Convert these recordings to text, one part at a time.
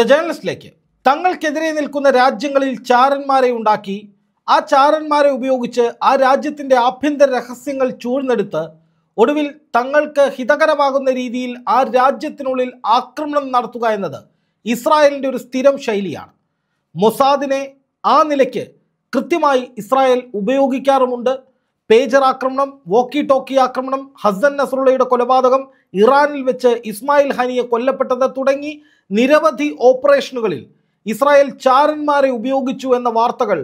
the ജേണലിസ്റ്റിലേക്ക് തങ്ങൾക്കെതിരെ നിൽക്കുന്ന രാജ്യങ്ങളിൽ ചാരന്മാരെ ഉണ്ടാക്കി ആ ചാരന്മാരെ ഉപയോഗിച്ച് ആ രാജ്യത്തിൻ്റെ ആഭ്യന്തര രഹസ്യങ്ങൾ ചൂഴ്ന്നെടുത്ത് ഒടുവിൽ തങ്ങൾക്ക് ഹിതകരമാകുന്ന രീതിയിൽ ആ രാജ്യത്തിനുള്ളിൽ ആക്രമണം നടത്തുക എന്നത് ഇസ്രായേലിൻ്റെ ഒരു സ്ഥിരം ശൈലിയാണ് മൊസാദിനെ ആ നിലയ്ക്ക് കൃത്യമായി ഇസ്രായേൽ ഉപയോഗിക്കാറുമുണ്ട് പേജർ ആക്രമണം വോക്കി ടോക്കി ആക്രമണം ഹസൻ നസറുള്ളയുടെ കൊലപാതകം ഇറാനിൽ വെച്ച് ഇസ്മായിൽ ഹനിയെ കൊല്ലപ്പെട്ടത് തുടങ്ങി നിരവധി ഓപ്പറേഷനുകളിൽ ഇസ്രായേൽ ചാരന്മാരെ ഉപയോഗിച്ചു എന്ന വാർത്തകൾ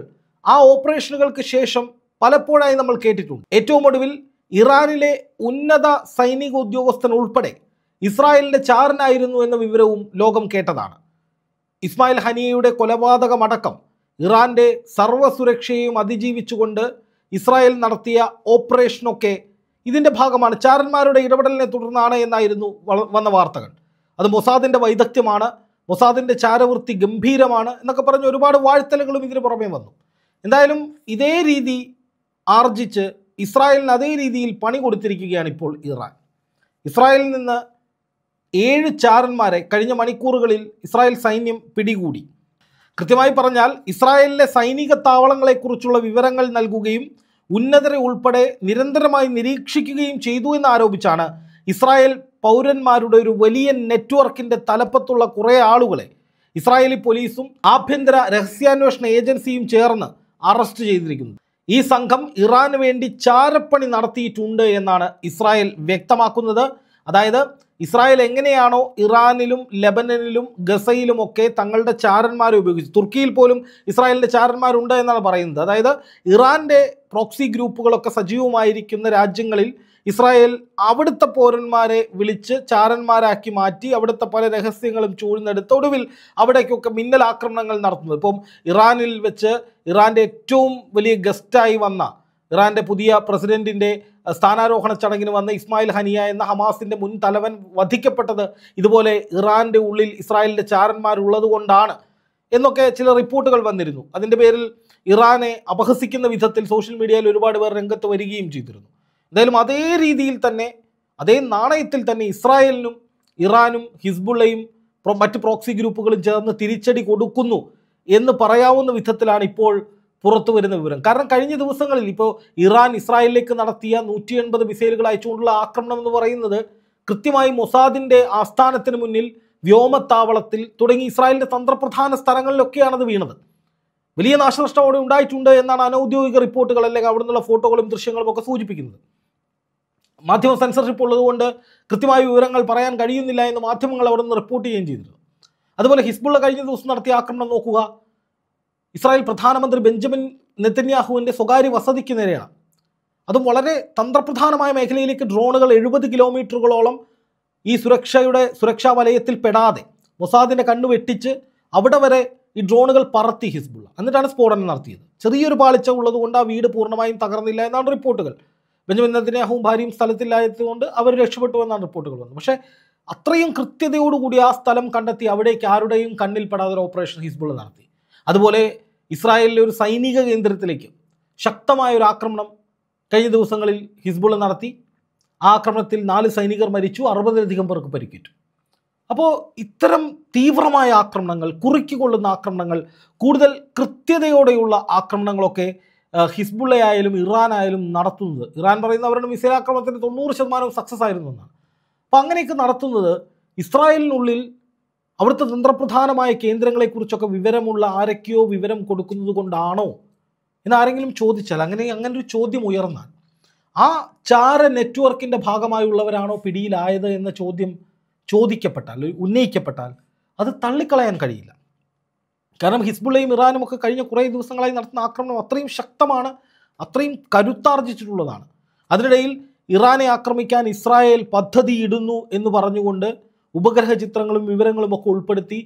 ആ ഓപ്പറേഷനുകൾക്ക് ശേഷം പലപ്പോഴായി നമ്മൾ കേട്ടിട്ടുണ്ട് ഏറ്റവും ഒടുവിൽ ഇറാനിലെ ഉന്നത സൈനിക ഉദ്യോഗസ്ഥൻ ഉൾപ്പെടെ ഇസ്രായേലിൻ്റെ ചാരനായിരുന്നു എന്ന വിവരവും ലോകം കേട്ടതാണ് ഇസ്മായിൽ ഹനിയയുടെ കൊലപാതകമടക്കം ഇറാൻ്റെ സർവ്വസുരക്ഷയെയും അതിജീവിച്ചുകൊണ്ട് ഇസ്രായേൽ നടത്തിയ ഓപ്പറേഷനൊക്കെ ഇതിൻ്റെ ഭാഗമാണ് ചാരന്മാരുടെ ഇടപെടലിനെ തുടർന്നാണ് എന്നായിരുന്നു വന്ന വാർത്തകൾ അത് മൊസാദിൻ്റെ വൈദഗ്ധ്യമാണ് മൊസാദിൻ്റെ ചാരവൃത്തി ഗംഭീരമാണ് എന്നൊക്കെ പറഞ്ഞ് ഒരുപാട് വാഴ്ത്തലുകളും ഇതിന് പുറമേ വന്നു എന്തായാലും ഇതേ രീതി ആർജിച്ച് ഇസ്രായേലിന് അതേ രീതിയിൽ പണി കൊടുത്തിരിക്കുകയാണ് ഇപ്പോൾ ഇറാൻ ഇസ്രായേലിൽ നിന്ന് ഏഴ് ചാരന്മാരെ കഴിഞ്ഞ മണിക്കൂറുകളിൽ ഇസ്രായേൽ സൈന്യം പിടികൂടി കൃത്യമായി പറഞ്ഞാൽ ഇസ്രായേലിലെ സൈനിക താവളങ്ങളെക്കുറിച്ചുള്ള വിവരങ്ങൾ നൽകുകയും ഉന്നതരെ ഉൾപ്പെടെ നിരന്തരമായി നിരീക്ഷിക്കുകയും ചെയ്തു എന്നാരോപിച്ചാണ് ഇസ്രായേൽ പൗരന്മാരുടെ ഒരു വലിയ നെറ്റ്വർക്കിൻ്റെ തലപ്പത്തുള്ള കുറേ ആളുകളെ ഇസ്രായേലി പോലീസും ആഭ്യന്തര രഹസ്യാന്വേഷണ ഏജൻസിയും ചേർന്ന് അറസ്റ്റ് ചെയ്തിരിക്കുന്നു ഈ സംഘം ഇറാന് വേണ്ടി ചാരപ്പണി നടത്തിയിട്ടുണ്ട് എന്നാണ് ഇസ്രായേൽ വ്യക്തമാക്കുന്നത് അതായത് ഇസ്രായേൽ എങ്ങനെയാണോ ഇറാനിലും ലെബനനിലും ഗസയിലും ഒക്കെ തങ്ങളുടെ ചാരന്മാരെ ഉപയോഗിച്ചു തുർക്കിയിൽ പോലും ഇസ്രായേലിൻ്റെ ചാരന്മാരുണ്ട് എന്നാണ് പറയുന്നത് അതായത് ഇറാൻ്റെ പ്രോക്സി ഗ്രൂപ്പുകളൊക്കെ സജീവമായിരിക്കുന്ന രാജ്യങ്ങളിൽ ഇസ്രായേൽ അവിടുത്തെ പൗരന്മാരെ വിളിച്ച് ചാരന്മാരാക്കി മാറ്റി അവിടുത്തെ പല രഹസ്യങ്ങളും ചൂഴ്ന്നെടുത്ത് ഒടുവിൽ അവിടേക്കൊക്കെ മിന്നൽ ആക്രമണങ്ങൾ നടത്തുന്നത് ഇപ്പം ഇറാനിൽ വെച്ച് ഇറാൻ്റെ ഏറ്റവും വലിയ ഗസ്റ്റായി വന്ന ഇറാൻ്റെ പുതിയ പ്രസിഡൻറ്റിൻ്റെ സ്ഥാനാരോഹണ ചടങ്ങിന് വന്ന ഇസ്മായിൽ ഹനിയ എന്ന ഹമാസിൻ്റെ മുൻ തലവൻ വധിക്കപ്പെട്ടത് ഇതുപോലെ ഇറാൻ്റെ ഉള്ളിൽ ഇസ്രായേലിൻ്റെ ചാരന്മാരുള്ളത് എന്നൊക്കെ ചില റിപ്പോർട്ടുകൾ വന്നിരുന്നു അതിൻ്റെ പേരിൽ ഇറാനെ അപഹസിക്കുന്ന വിധത്തിൽ സോഷ്യൽ മീഡിയയിൽ ഒരുപാട് പേർ രംഗത്ത് വരികയും ചെയ്തിരുന്നു എന്തായാലും അതേ രീതിയിൽ തന്നെ അതേ നാണയത്തിൽ തന്നെ ഇസ്രായേലിനും ഇറാനും ഹിസ്ബുള്ളയും മറ്റ് പ്രോക്സി ഗ്രൂപ്പുകളും ചേർന്ന് തിരിച്ചടി കൊടുക്കുന്നു എന്ന് പറയാവുന്ന വിധത്തിലാണ് ഇപ്പോൾ പുറത്തു വരുന്ന വിവരം കാരണം കഴിഞ്ഞ ദിവസങ്ങളിൽ ഇപ്പോൾ ഇറാൻ ഇസ്രായേലിലേക്ക് നടത്തിയ നൂറ്റി എൺപത് മിസൈലുകൾ അയച്ചുകൊണ്ടുള്ള ആക്രമണം എന്ന് പറയുന്നത് കൃത്യമായി മൊസാദിൻ്റെ ആസ്ഥാനത്തിന് മുന്നിൽ വ്യോമത്താവളത്തിൽ തുടങ്ങി ഇസ്രായേലിൻ്റെ തന്ത്രപ്രധാന സ്ഥലങ്ങളിലൊക്കെയാണത് വീണത് വലിയ നാശനഷ്ടം അവിടെ ഉണ്ടായിട്ടുണ്ട് എന്നാണ് അനൗദ്യോഗിക റിപ്പോർട്ടുകൾ അല്ലെങ്കിൽ അവിടെ നിന്നുള്ള ഫോട്ടോകളും ദൃശ്യങ്ങളും ഒക്കെ സൂചിപ്പിക്കുന്നത് മാധ്യമ സെൻസർഷിപ്പ് ഉള്ളതുകൊണ്ട് കൃത്യമായ വിവരങ്ങൾ പറയാൻ കഴിയുന്നില്ല എന്ന് മാധ്യമങ്ങൾ അവിടെ നിന്ന് റിപ്പോർട്ട് ചെയ്യുകയും ചെയ്തിരുന്നു അതുപോലെ ഹിസ്ബുള്ള കഴിഞ്ഞ ദിവസം നടത്തിയ ആക്രമണം നോക്കുക ഇസ്രായേൽ പ്രധാനമന്ത്രി ബെഞ്ചമിൻ നെത്തന്യാഹുവിൻ്റെ സ്വകാര്യ വസതിക്ക് നേരെയാണ് അതും വളരെ തന്ത്രപ്രധാനമായ മേഖലയിലേക്ക് ഡ്രോണുകൾ എഴുപത് കിലോമീറ്ററുകളോളം ഈ സുരക്ഷയുടെ സുരക്ഷാ വലയത്തിൽ പെടാതെ മൊസാദിൻ്റെ കണ്ണു വെട്ടിച്ച് അവിടെ വരെ ഈ ഡ്രോണുകൾ പറത്തി ഹിസ്ബുള്ള എന്നിട്ടാണ് സ്ഫോടനം നടത്തിയത് ചെറിയൊരു പാളിച്ച ഉള്ളതുകൊണ്ട് ആ വീട് പൂർണ്ണമായും തകർന്നില്ല എന്നാണ് റിപ്പോർട്ടുകൾ ബെഞ്ചമിൻ നെതന്യാഹുവും ഭാര്യയും സ്ഥലത്തില്ലായതുകൊണ്ട് അവർ രക്ഷപ്പെട്ടു എന്നാണ് റിപ്പോർട്ടുകൾ വന്നത് പക്ഷേ അത്രയും കൃത്യതയോടുകൂടി ആ സ്ഥലം കണ്ടെത്തി അവിടേക്ക് ആരുടെയും കണ്ണിൽപ്പെടാതെ ഒരു ഓപ്പറേഷൻ ഹിസ്ബുൾ നടത്തി അതുപോലെ ഇസ്രായേലിലെ ഒരു സൈനിക കേന്ദ്രത്തിലേക്ക് ശക്തമായ ഒരു ആക്രമണം കഴിഞ്ഞ ദിവസങ്ങളിൽ ഹിസ്ബുൾ നടത്തി ആ ആക്രമണത്തിൽ നാല് സൈനികർ മരിച്ചു അറുപതിലധികം പേർക്ക് പരിക്കേറ്റു അപ്പോൾ ഇത്തരം തീവ്രമായ ആക്രമണങ്ങൾ കുറുക്കിക്കൊള്ളുന്ന ആക്രമണങ്ങൾ കൂടുതൽ കൃത്യതയോടെയുള്ള ആക്രമണങ്ങളൊക്കെ ഹിസ്ബുള്ളയായാലും ഇറാൻ ആയാലും നടത്തുന്നത് ഇറാൻ പറയുന്ന അവരുടെ മിസൈൽ ആക്രമണത്തിന് തൊണ്ണൂറ് ശതമാനം സക്സസ് ആയിരുന്നു എന്നാണ് അപ്പം അങ്ങനെയൊക്കെ നടത്തുന്നത് ഇസ്രായേലിനുള്ളിൽ അവിടുത്തെ തന്ത്രപ്രധാനമായ കേന്ദ്രങ്ങളെക്കുറിച്ചൊക്കെ വിവരമുള്ള ആരൊക്കെയോ വിവരം കൊടുക്കുന്നത് കൊണ്ടാണോ എന്നാരെങ്കിലും ചോദിച്ചാൽ അങ്ങനെ അങ്ങനെ ഒരു ചോദ്യം ഉയർന്നാൽ ആ ചാര നെറ്റ്വർക്കിൻ്റെ ഭാഗമായുള്ളവരാണോ പിടിയിലായത് എന്ന ചോദ്യം ചോദിക്കപ്പെട്ടാൽ ഉന്നയിക്കപ്പെട്ടാൽ അത് തള്ളിക്കളയാൻ കഴിയില്ല കാരണം ഹിസ്ബുള്ളയും ഇറാനും ഒക്കെ കഴിഞ്ഞ കുറേ ദിവസങ്ങളായി നടത്തുന്ന ആക്രമണം അത്രയും ശക്തമാണ് അത്രയും കരുത്താർജിച്ചിട്ടുള്ളതാണ് അതിനിടയിൽ ഇറാനെ ആക്രമിക്കാൻ ഇസ്രായേൽ പദ്ധതി ഇടുന്നു എന്ന് പറഞ്ഞുകൊണ്ട് ഉപഗ്രഹ ചിത്രങ്ങളും വിവരങ്ങളും ഒക്കെ ഉൾപ്പെടുത്തി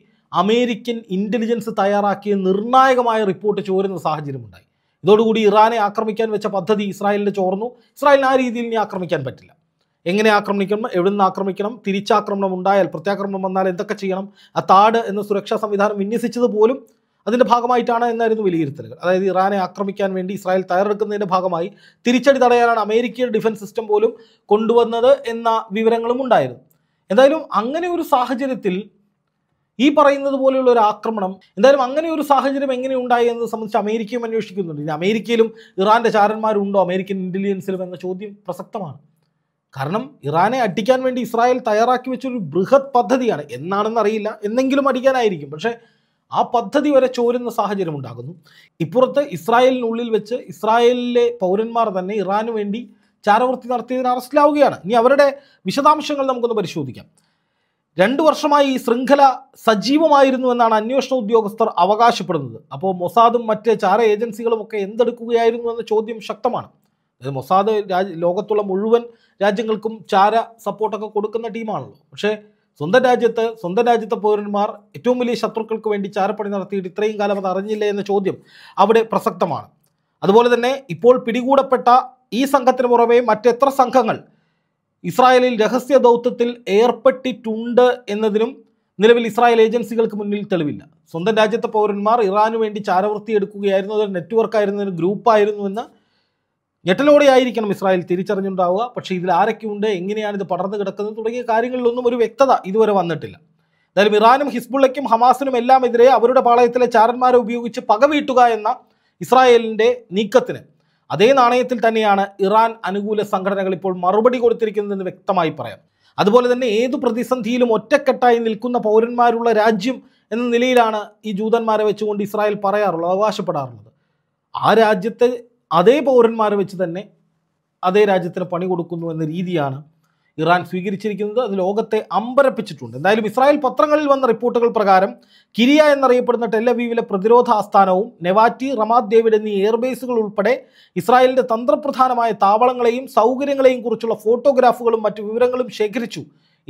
അമേരിക്കൻ ഇൻ്റലിജൻസ് തയ്യാറാക്കിയ നിർണായകമായ റിപ്പോർട്ട് ചോരുന്ന സാഹചര്യമുണ്ടായി ഇതോടുകൂടി ഇറാനെ ആക്രമിക്കാൻ വെച്ച പദ്ധതി ഇസ്രായേലിൻ്റെ ചോർന്നു ഇസ്രായേലിന് ആ രീതിയിൽ ഇനി ആക്രമിക്കാൻ പറ്റില്ല എങ്ങനെ ആക്രമിക്കണം എവിടെ നിന്ന് ആക്രമിക്കണം തിരിച്ചാക്രമണം ഉണ്ടായാൽ പ്രത്യാക്രമണം വന്നാൽ എന്തൊക്കെ ചെയ്യണം ആ താട് എന്ന സുരക്ഷാ സംവിധാനം വിന്യസിച്ചത് പോലും അതിൻ്റെ ഭാഗമായിട്ടാണ് എന്നായിരുന്നു വിലയിരുത്തലുകൾ അതായത് ഇറാനെ ആക്രമിക്കാൻ വേണ്ടി ഇസ്രായേൽ തയ്യാറെടുക്കുന്നതിൻ്റെ ഭാഗമായി തിരിച്ചടി തടയാനാണ് അമേരിക്കയുടെ ഡിഫൻസ് സിസ്റ്റം പോലും കൊണ്ടുവന്നത് എന്ന വിവരങ്ങളും ഉണ്ടായിരുന്നു എന്തായാലും അങ്ങനെ ഒരു സാഹചര്യത്തിൽ ഈ പറയുന്നത് പോലെയുള്ള ഒരു ആക്രമണം എന്തായാലും അങ്ങനെ ഒരു സാഹചര്യം എങ്ങനെ ഉണ്ടായി എന്നത് സംബന്ധിച്ച് അമേരിക്കയും അന്വേഷിക്കുന്നുണ്ട് ഇനി അമേരിക്കയിലും ഇറാൻ്റെ ചാരന്മാരുണ്ടോ അമേരിക്കൻ ഇൻ്റലിജൻസിലും എന്ന ചോദ്യം പ്രസക്തമാണ് കാരണം ഇറാനെ അടിക്കാൻ വേണ്ടി ഇസ്രായേൽ തയ്യാറാക്കി വെച്ചൊരു ബൃഹത് പദ്ധതിയാണ് എന്നാണെന്ന് അറിയില്ല എന്നെങ്കിലും അടിക്കാനായിരിക്കും പക്ഷേ ആ പദ്ധതി വരെ ചോരുന്ന സാഹചര്യം ഉണ്ടാകുന്നു ഇപ്പുറത്ത് ഇസ്രായേലിനുള്ളിൽ വെച്ച് ഇസ്രായേലിലെ പൗരന്മാർ തന്നെ ഇറാന് വേണ്ടി ചാരവൃത്തി നടത്തിയതിന് അറസ്റ്റിലാവുകയാണ് ഇനി അവരുടെ വിശദാംശങ്ങൾ നമുക്കൊന്ന് പരിശോധിക്കാം രണ്ടു വർഷമായി ഈ ശൃംഖല സജീവമായിരുന്നു എന്നാണ് അന്വേഷണ ഉദ്യോഗസ്ഥർ അവകാശപ്പെടുന്നത് അപ്പോൾ മൊസാദും മറ്റ് ചാര ഏജൻസികളും ഒക്കെ എന്തെടുക്കുകയായിരുന്നു എന്ന ചോദ്യം ശക്തമാണ് അതായത് മൊസാദ് രാജ്യ ലോകത്തുള്ള മുഴുവൻ രാജ്യങ്ങൾക്കും ചാര സപ്പോർട്ടൊക്കെ കൊടുക്കുന്ന ടീമാണല്ലോ പക്ഷേ സ്വന്തം രാജ്യത്ത് സ്വന്തം രാജ്യത്തെ പൗരന്മാർ ഏറ്റവും വലിയ ശത്രുക്കൾക്ക് വേണ്ടി ചാരപ്പണി നടത്തിയിട്ട് ഇത്രയും കാലം അത് അറിഞ്ഞില്ല എന്ന ചോദ്യം അവിടെ പ്രസക്തമാണ് അതുപോലെ തന്നെ ഇപ്പോൾ പിടികൂടപ്പെട്ട ഈ സംഘത്തിന് പുറമെ മറ്റെത്ര സംഘങ്ങൾ ഇസ്രായേലിൽ രഹസ്യ ദൗത്യത്തിൽ ഏർപ്പെട്ടിട്ടുണ്ട് എന്നതിനും നിലവിൽ ഇസ്രായേൽ ഏജൻസികൾക്ക് മുന്നിൽ തെളിവില്ല സ്വന്തം രാജ്യത്തെ പൗരന്മാർ ഇറാനു വേണ്ടി ചാരവൃത്തി എടുക്കുകയായിരുന്നു അതൊരു നെറ്റ്വർക്കായിരുന്നു ഒരു എന്ന് ഞെട്ടലോടെയായിരിക്കണം ഇസ്രായേൽ തിരിച്ചറിഞ്ഞുണ്ടാവുക പക്ഷേ ഇതിൽ ആരൊക്കെയുണ്ട് എങ്ങനെയാണ് ഇത് പടർന്നു കിടക്കുന്നത് തുടങ്ങിയ കാര്യങ്ങളിലൊന്നും ഒരു വ്യക്തത ഇതുവരെ വന്നിട്ടില്ല എന്തായാലും ഇറാനും ഹിസ്ബുള്ളയ്ക്കും ഹമാസിനും എല്ലാം എതിരെ അവരുടെ പാളയത്തിലെ ചാരന്മാരെ ഉപയോഗിച്ച് പകവീട്ടുക എന്ന ഇസ്രായേലിൻ്റെ നീക്കത്തിന് അതേ നാണയത്തിൽ തന്നെയാണ് ഇറാൻ അനുകൂല സംഘടനകൾ ഇപ്പോൾ മറുപടി കൊടുത്തിരിക്കുന്നതെന്ന് വ്യക്തമായി പറയാം അതുപോലെ തന്നെ ഏത് പ്രതിസന്ധിയിലും ഒറ്റക്കെട്ടായി നിൽക്കുന്ന പൗരന്മാരുള്ള രാജ്യം എന്ന നിലയിലാണ് ഈ ജൂതന്മാരെ വെച്ചുകൊണ്ട് ഇസ്രായേൽ പറയാറുള്ളത് അവകാശപ്പെടാറുള്ളത് ആ രാജ്യത്തെ അതേ പൗരന്മാരെ വെച്ച് തന്നെ അതേ രാജ്യത്തിന് പണി കൊടുക്കുന്നു എന്ന രീതിയാണ് ഇറാൻ സ്വീകരിച്ചിരിക്കുന്നത് അത് ലോകത്തെ അമ്പരപ്പിച്ചിട്ടുണ്ട് എന്തായാലും ഇസ്രായേൽ പത്രങ്ങളിൽ വന്ന റിപ്പോർട്ടുകൾ പ്രകാരം കിരിയ എന്നറിയപ്പെടുന്ന ടെല്ലവീവിലെ പ്രതിരോധ ആസ്ഥാനവും നെവാറ്റി റമാദ് ദേവിഡ് എന്നീ എയർബേസുകൾ ഉൾപ്പെടെ ഇസ്രായേലിൻ്റെ തന്ത്രപ്രധാനമായ താവളങ്ങളെയും സൗകര്യങ്ങളെയും കുറിച്ചുള്ള ഫോട്ടോഗ്രാഫുകളും മറ്റു വിവരങ്ങളും ശേഖരിച്ചു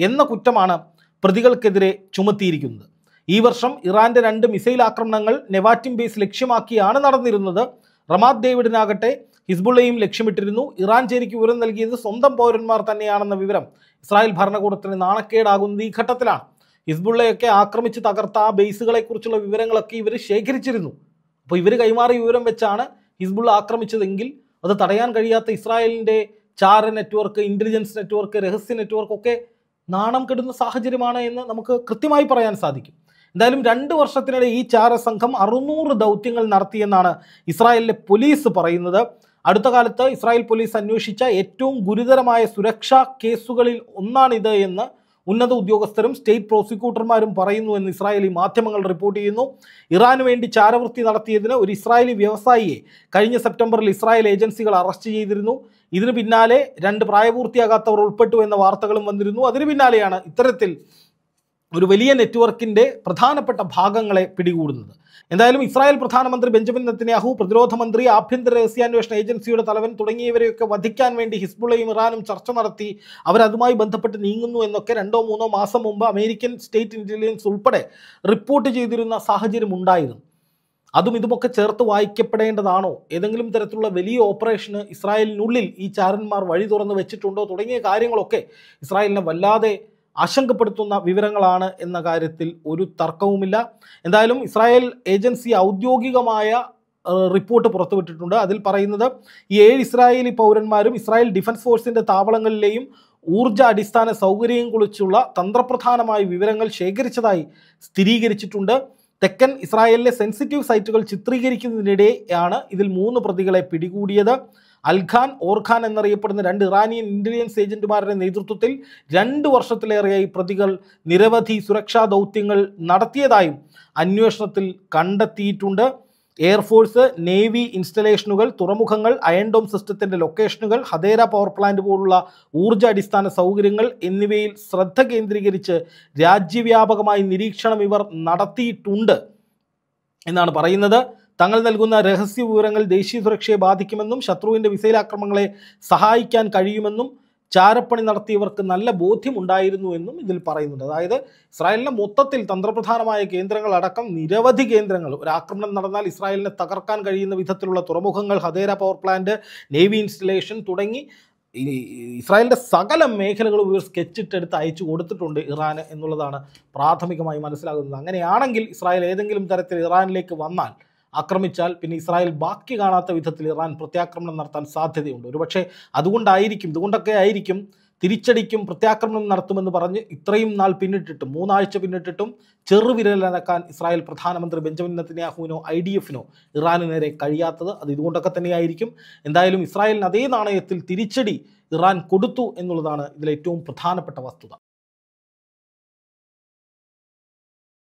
എന്ന കുറ്റമാണ് പ്രതികൾക്കെതിരെ ചുമത്തിയിരിക്കുന്നത് ഈ വർഷം ഇറാൻ്റെ രണ്ട് മിസൈൽ ആക്രമണങ്ങൾ നെവാറ്റിം ബേസ് ലക്ഷ്യമാക്കിയാണ് നടന്നിരുന്നത് റമാദ് ഡേവിഡിനാകട്ടെ ഹിസ്ബുള്ളയും ലക്ഷ്യമിട്ടിരുന്നു ഇറാൻ ചേരിക്ക് വിവരം നൽകിയത് സ്വന്തം പൗരന്മാർ തന്നെയാണെന്ന വിവരം ഇസ്രായേൽ ഭരണകൂടത്തിന് നാണക്കേടാകുന്ന ഈ ഘട്ടത്തിലാണ് ഹിസ്ബുള്ളയൊക്കെ ആക്രമിച്ച് തകർത്ത ആ ബേസുകളെക്കുറിച്ചുള്ള വിവരങ്ങളൊക്കെ ഇവർ ശേഖരിച്ചിരുന്നു അപ്പോൾ ഇവർ കൈമാറിയ വിവരം വെച്ചാണ് ഹിസ്ബുള്ള ആക്രമിച്ചതെങ്കിൽ അത് തടയാൻ കഴിയാത്ത ഇസ്രായേലിൻ്റെ ചാര നെറ്റ്വർക്ക് ഇൻ്റലിജൻസ് നെറ്റ്വർക്ക് രഹസ്യ നെറ്റ്വർക്ക് ഒക്കെ നാണം കെടുന്ന സാഹചര്യമാണ് എന്ന് നമുക്ക് കൃത്യമായി പറയാൻ സാധിക്കും എന്തായാലും രണ്ട് വർഷത്തിനിടെ ഈ ചാരസംഘം അറുന്നൂറ് ദൗത്യങ്ങൾ നടത്തിയെന്നാണ് ഇസ്രായേലിലെ പോലീസ് പറയുന്നത് അടുത്ത കാലത്ത് ഇസ്രായേൽ പോലീസ് അന്വേഷിച്ച ഏറ്റവും ഗുരുതരമായ സുരക്ഷാ കേസുകളിൽ ഒന്നാണിത് എന്ന് ഉന്നത ഉദ്യോഗസ്ഥരും സ്റ്റേറ്റ് പ്രോസിക്യൂട്ടർമാരും പറയുന്നു എന്ന് ഇസ്രായേലി മാധ്യമങ്ങൾ റിപ്പോർട്ട് ചെയ്യുന്നു ഇറാന് വേണ്ടി ചാരവൃത്തി നടത്തിയതിന് ഒരു ഇസ്രായേലി വ്യവസായിയെ കഴിഞ്ഞ സെപ്റ്റംബറിൽ ഇസ്രായേൽ ഏജൻസികൾ അറസ്റ്റ് ചെയ്തിരുന്നു ഇതിന് പിന്നാലെ രണ്ട് പ്രായപൂർത്തിയാകാത്തവർ ഉൾപ്പെട്ടു എന്ന വാർത്തകളും വന്നിരുന്നു അതിന് പിന്നാലെയാണ് ഇത്തരത്തിൽ ഒരു വലിയ നെറ്റ്വർക്കിൻ്റെ പ്രധാനപ്പെട്ട ഭാഗങ്ങളെ പിടികൂടുന്നത് എന്തായാലും ഇസ്രായേൽ പ്രധാനമന്ത്രി ബെഞ്ചമിൻ നെത്തന്യാഹു പ്രതിരോധ മന്ത്രി ആഭ്യന്തര രഹസ്യാന്വേഷണ ഏജൻസിയുടെ തലവൻ തുടങ്ങിയവരെയൊക്കെ വധിക്കാൻ വേണ്ടി ഹിസ്ബുള്ളയും ഇറാനും ചർച്ച നടത്തി അവരതുമായി ബന്ധപ്പെട്ട് നീങ്ങുന്നു എന്നൊക്കെ രണ്ടോ മൂന്നോ മാസം മുമ്പ് അമേരിക്കൻ സ്റ്റേറ്റ് ഇൻ്റലിജൻസ് ഉൾപ്പെടെ റിപ്പോർട്ട് ചെയ്തിരുന്ന സാഹചര്യം ഉണ്ടായിരുന്നു അതും ഇതുമൊക്കെ ചേർത്ത് വായിക്കപ്പെടേണ്ടതാണോ ഏതെങ്കിലും തരത്തിലുള്ള വലിയ ഓപ്പറേഷന് ഇസ്രായേലിനുള്ളിൽ ഈ ചാരന്മാർ വഴി തുറന്ന് വെച്ചിട്ടുണ്ടോ തുടങ്ങിയ കാര്യങ്ങളൊക്കെ ഇസ്രായേലിനെ വല്ലാതെ ആശങ്കപ്പെടുത്തുന്ന വിവരങ്ങളാണ് എന്ന കാര്യത്തിൽ ഒരു തർക്കവുമില്ല എന്തായാലും ഇസ്രായേൽ ഏജൻസി ഔദ്യോഗികമായ റിപ്പോർട്ട് പുറത്തുവിട്ടിട്ടുണ്ട് അതിൽ പറയുന്നത് ഈ ഏഴ് ഇസ്രായേലി പൗരന്മാരും ഇസ്രായേൽ ഡിഫൻസ് ഫോഴ്സിൻ്റെ താവളങ്ങളിലെയും ഊർജ അടിസ്ഥാന സൗകര്യം കുറിച്ചുള്ള തന്ത്രപ്രധാനമായ വിവരങ്ങൾ ശേഖരിച്ചതായി സ്ഥിരീകരിച്ചിട്ടുണ്ട് തെക്കൻ ഇസ്രായേലിലെ സെൻസിറ്റീവ് സൈറ്റുകൾ ചിത്രീകരിക്കുന്നതിനിടെയാണ് ഇതിൽ മൂന്ന് പ്രതികളെ പിടികൂടിയത് അൽഖാൻ ഓർഖാൻ എന്നറിയപ്പെടുന്ന രണ്ട് ഇറാനിയൻ ഇൻ്റലിജൻസ് ഏജൻറ്റുമാരുടെ നേതൃത്വത്തിൽ രണ്ട് വർഷത്തിലേറെയായി പ്രതികൾ നിരവധി സുരക്ഷാ ദൗത്യങ്ങൾ നടത്തിയതായും അന്വേഷണത്തിൽ കണ്ടെത്തിയിട്ടുണ്ട് എയർഫോഴ്സ് നേവി ഇൻസ്റ്റലേഷനുകൾ തുറമുഖങ്ങൾ അയൺഡോം സിസ്റ്റത്തിൻ്റെ ലൊക്കേഷനുകൾ ഹദേര പവർ പ്ലാന്റ് പോലുള്ള ഊർജ്ജ അടിസ്ഥാന സൗകര്യങ്ങൾ എന്നിവയിൽ ശ്രദ്ധ കേന്ദ്രീകരിച്ച് രാജ്യവ്യാപകമായി നിരീക്ഷണം ഇവർ നടത്തിയിട്ടുണ്ട് എന്നാണ് പറയുന്നത് തങ്ങൾ നൽകുന്ന രഹസ്യ വിവരങ്ങൾ ദേശീയ സുരക്ഷയെ ബാധിക്കുമെന്നും ശത്രുവിൻ്റെ ആക്രമണങ്ങളെ സഹായിക്കാൻ കഴിയുമെന്നും ചാരപ്പണി നടത്തിയവർക്ക് നല്ല ബോധ്യമുണ്ടായിരുന്നു എന്നും ഇതിൽ പറയുന്നുണ്ട് അതായത് ഇസ്രായേലിൻ്റെ മൊത്തത്തിൽ തന്ത്രപ്രധാനമായ കേന്ദ്രങ്ങളടക്കം നിരവധി കേന്ദ്രങ്ങൾ ഒരു ആക്രമണം നടന്നാൽ ഇസ്രായേലിനെ തകർക്കാൻ കഴിയുന്ന വിധത്തിലുള്ള തുറമുഖങ്ങൾ Hadera power plant navy installation തുടങ്ങി ഈ ഇസ്രായേലിൻ്റെ സകല മേഖലകളും ഇവർ സ്കെച്ചിട്ടെടുത്ത് അയച്ചു കൊടുത്തിട്ടുണ്ട് ഇറാന് എന്നുള്ളതാണ് പ്രാഥമികമായി മനസ്സിലാകുന്നത് അങ്ങനെയാണെങ്കിൽ ഇസ്രായേൽ ഏതെങ്കിലും തരത്തിൽ ഇറാനിലേക്ക് വന്നാൽ ആക്രമിച്ചാൽ പിന്നെ ഇസ്രായേൽ ബാക്കി കാണാത്ത വിധത്തിൽ ഇറാൻ പ്രത്യാക്രമണം നടത്താൻ സാധ്യതയുണ്ട് ഒരുപക്ഷെ അതുകൊണ്ടായിരിക്കും ഇതുകൊണ്ടൊക്കെ ആയിരിക്കും തിരിച്ചടിക്കും പ്രത്യാക്രമണം നടത്തുമെന്ന് പറഞ്ഞ് ഇത്രയും നാൾ പിന്നിട്ടിട്ടും മൂന്നാഴ്ച പിന്നിട്ടിട്ടും ചെറുവിരലനക്കാൻ ഇസ്രായേൽ പ്രധാനമന്ത്രി ബെഞ്ചമിൻ നെത്തന്യാഹുവിനോ ഐ ഡി എഫിനോ ഇറാനു നേരെ കഴിയാത്തത് അത് ഇതുകൊണ്ടൊക്കെ തന്നെയായിരിക്കും എന്തായാലും ഇസ്രായേലിന് അതേ നാണയത്തിൽ തിരിച്ചടി ഇറാൻ കൊടുത്തു എന്നുള്ളതാണ് ഇതിലേറ്റവും പ്രധാനപ്പെട്ട വസ്തുത